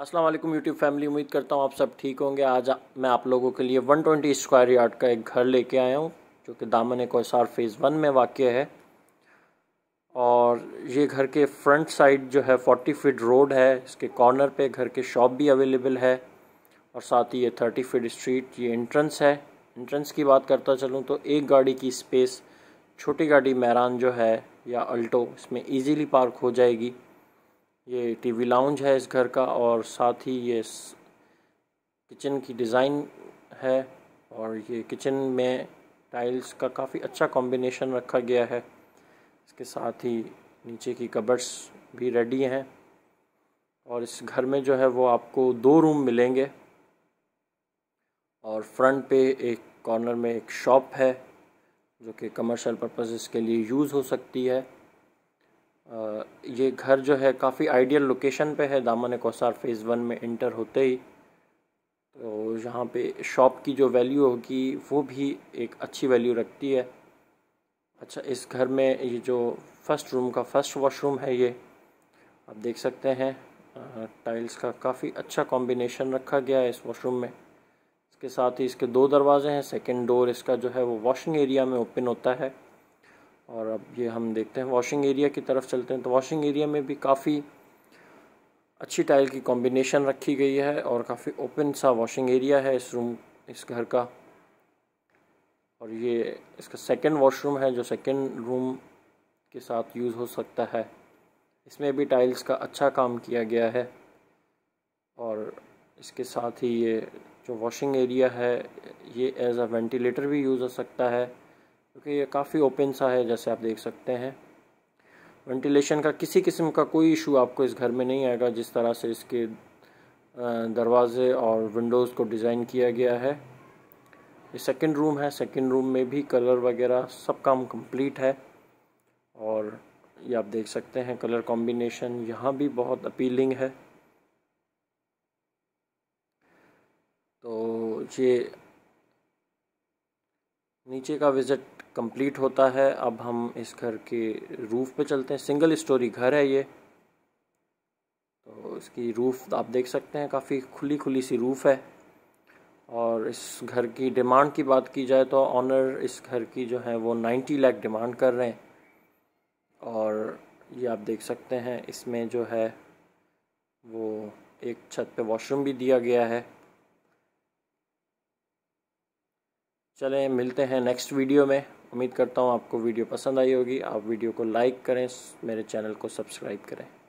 अस्सलाम वालेकुम YouTube family उम्मीद करता हूँ आप सब ठीक होंगे आज मैं आप लोगों के लिए 120 स्क्वायर यार्ड का एक घर लेके आया हूँ जो कि दामन कोसार फेज़ वन में वाक़ है और ये घर के फ्रंट साइड जो है 40 फीट रोड है इसके कॉर्नर पे घर के शॉप भी अवेलेबल है और साथ ही ये 30 फीट स्ट्रीट ये इंट्रेंस है इंट्रेंस की बात करता चलूँ तो एक गाड़ी की स्पेस छोटी गाड़ी मैरान जो है या अल्टो इसमें ईजीली पार्क हो जाएगी ये टीवी लाउंज है इस घर का और साथ ही ये किचन की डिज़ाइन है और ये किचन में टाइल्स का काफ़ी अच्छा कॉम्बिनेशन रखा गया है इसके साथ ही नीचे की कबर्स भी रेडी हैं और इस घर में जो है वो आपको दो रूम मिलेंगे और फ्रंट पे एक कॉर्नर में एक शॉप है जो कि कमर्शियल पर्पसेस के लिए यूज़ हो सकती है ये घर जो है काफ़ी आइडियल लोकेशन पे है दामन कोसार फेज़ वन में इंटर होते ही तो यहाँ पे शॉप की जो वैल्यू होगी वो भी एक अच्छी वैल्यू रखती है अच्छा इस घर में ये जो फर्स्ट रूम का फर्स्ट वॉशरूम है ये आप देख सकते हैं टाइल्स का काफ़ी अच्छा कॉम्बिनेशन रखा गया है इस वॉशरूम में इसके साथ ही इसके दो दरवाजे हैं सेकेंड डोर इसका जो है वो वॉशिंग एरिया में ओपन होता है और अब ये हम देखते हैं वॉशिंग एरिया की तरफ चलते हैं तो वॉशिंग एरिया में भी काफ़ी अच्छी टाइल की कॉम्बिनेशन रखी गई है और काफ़ी ओपन सा वॉशिंग एरिया है इस रूम इस घर का और ये इसका सेकंड वॉशरूम है जो सेकंड रूम के साथ यूज़ हो सकता है इसमें भी टाइल्स का अच्छा काम किया गया है और इसके साथ ही ये जो वॉशिंग एरिया है ये एज अ वेंटिलेटर भी यूज़ हो सकता है क्योंकि ये काफ़ी ओपन सा है जैसे आप देख सकते हैं वेंटिलेशन का किसी किस्म का कोई इशू आपको इस घर में नहीं आएगा जिस तरह से इसके दरवाज़े और विंडोज़ को डिज़ाइन किया गया है ये सेकंड रूम है सेकंड रूम में भी कलर वगैरह सब काम कंप्लीट है और ये आप देख सकते हैं कलर कॉम्बिनेशन यहाँ भी बहुत अपीलिंग है तो ये नीचे का विज़िट कंप्लीट होता है अब हम इस घर के रूफ़ पे चलते हैं सिंगल स्टोरी घर है ये तो इसकी रूफ़ आप देख सकते हैं काफ़ी खुली खुली सी रूफ़ है और इस घर की डिमांड की बात की जाए तो ऑनर इस घर की जो है वो 90 लाख डिमांड कर रहे हैं और ये आप देख सकते हैं इसमें जो है वो एक छत पे वॉशरूम भी दिया गया है चलें मिलते हैं नेक्स्ट वीडियो में उम्मीद करता हूँ आपको वीडियो पसंद आई होगी आप वीडियो को लाइक करें मेरे चैनल को सब्सक्राइब करें